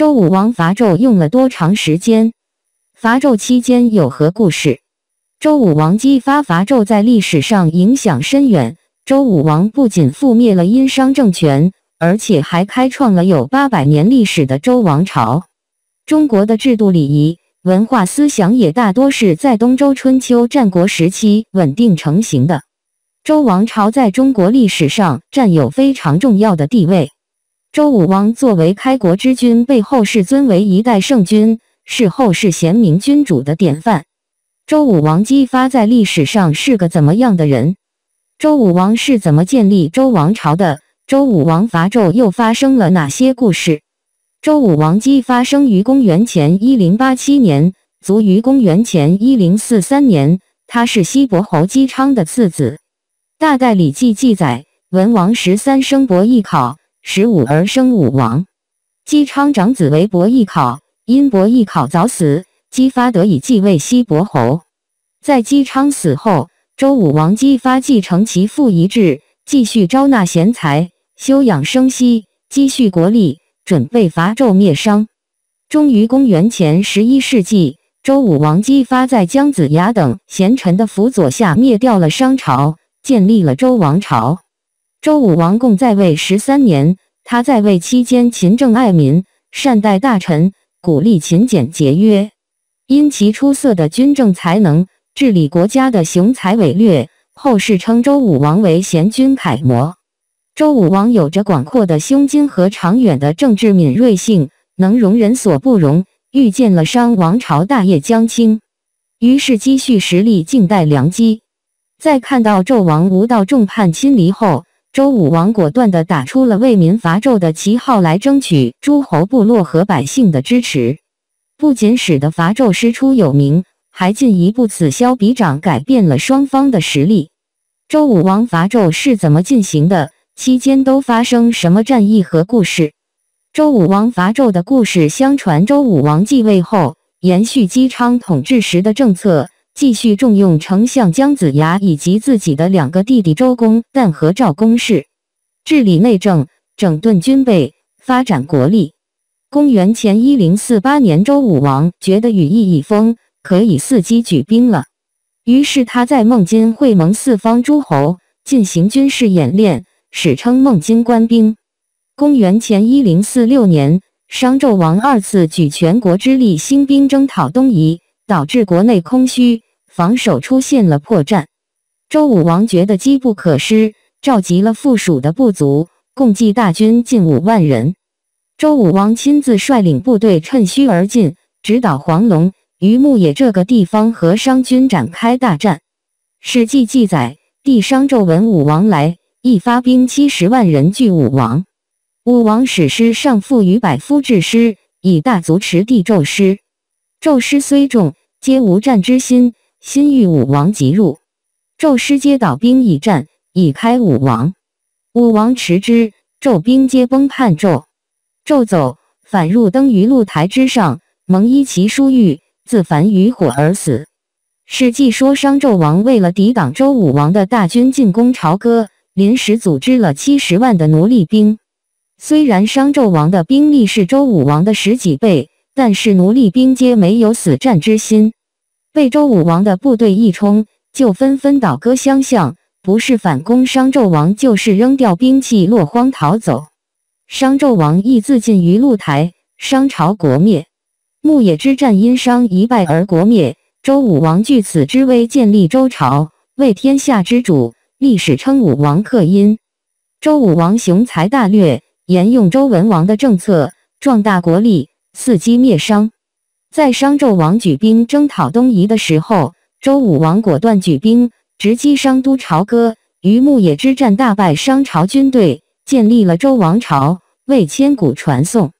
周武王伐纣用了多长时间？伐纣期间有何故事？周武王姬发伐纣在历史上影响深远。周武王不仅覆灭了殷商政权，而且还开创了有八百年历史的周王朝。中国的制度、礼仪、文化、思想也大多是在东周春秋、战国时期稳定成型的。周王朝在中国历史上占有非常重要的地位。周武王作为开国之君，被后世尊为一代圣君，是后世贤明君主的典范。周武王姬发在历史上是个怎么样的人？周武王是怎么建立周王朝的？周武王伐纣又发生了哪些故事？周武王姬发生于公元前一零八七年，卒于公元前一零四三年。他是西伯侯姬昌的次子。《大概《礼记》记载：“文王十三生伯邑考。”十五而生武王，姬昌长子为伯邑考，因伯邑考早死，姬发得以继位西伯侯。在姬昌死后，周武王姬发继承其父遗志，继续招纳贤才，休养生息，积蓄国力，准备伐纣灭商。终于公元前十一世纪，周武王姬发在姜子牙等贤臣的辅佐下，灭掉了商朝，建立了周王朝。周武王共在位十三年，他在位期间勤政爱民，善待大臣，鼓励勤俭节约。因其出色的军政才能，治理国家的雄才伟略，后世称周武王为贤君楷模。周武王有着广阔的胸襟和长远的政治敏锐性，能容人所不容，遇见了商王朝大业将倾，于是积蓄实力，静待良机。在看到纣王无道，众叛亲离后，周武王果断地打出了为民伐纣的旗号来争取诸侯部落和百姓的支持，不仅使得伐纣师出有名，还进一步此消彼长改变了双方的实力。周武王伐纣是怎么进行的？期间都发生什么战役和故事？周武王伐纣的故事，相传周武王继位后延续姬昌统治时的政策。继续重用丞相姜子牙以及自己的两个弟弟周公旦和照公事，治理内政，整顿军备，发展国力。公元前一零四八年，周武王觉得羽翼已丰，可以伺机举兵了，于是他在孟津会盟四方诸侯，进行军事演练，史称孟津官兵。公元前一零四六年，商纣王二次举全国之力兴兵征讨东夷，导致国内空虚。防守出现了破绽，周武王觉得机不可失，召集了附属的部族，共计大军近五万人。周武王亲自率领部队，趁虚而进，直捣黄龙于牧野这个地方，和商军展开大战。《史记》记载：“帝商纣闻武王来，一发兵七十万人拒武王。武王史师，上复于百夫之师，以大足持帝纣师。纣师虽众，皆无战之心。”新遇武王即入，纣师皆倒兵以战，以开武王。武王持之，纣兵皆崩叛纣。纣走，反入登于露台之上，蒙衣其叔玉，自焚于火而死。《史记》说，商纣王为了抵挡周武王的大军进攻朝歌，临时组织了七十万的奴隶兵。虽然商纣王的兵力是周武王的十几倍，但是奴隶兵皆没有死战之心。被周武王的部队一冲，就纷纷倒戈相向，不是反攻商纣王，就是扔掉兵器落荒逃走。商纣王亦自尽于露台，商朝国灭。牧野之战因商一败而国灭，周武王据此之威建立周朝，为天下之主，历史称武王克殷。周武王雄才大略，沿用周文王的政策，壮大国力，伺机灭商。在商纣王举兵征讨东夷的时候，周武王果断举兵，直击商都朝歌，于牧野之战大败商朝军队，建立了周王朝，为千古传颂。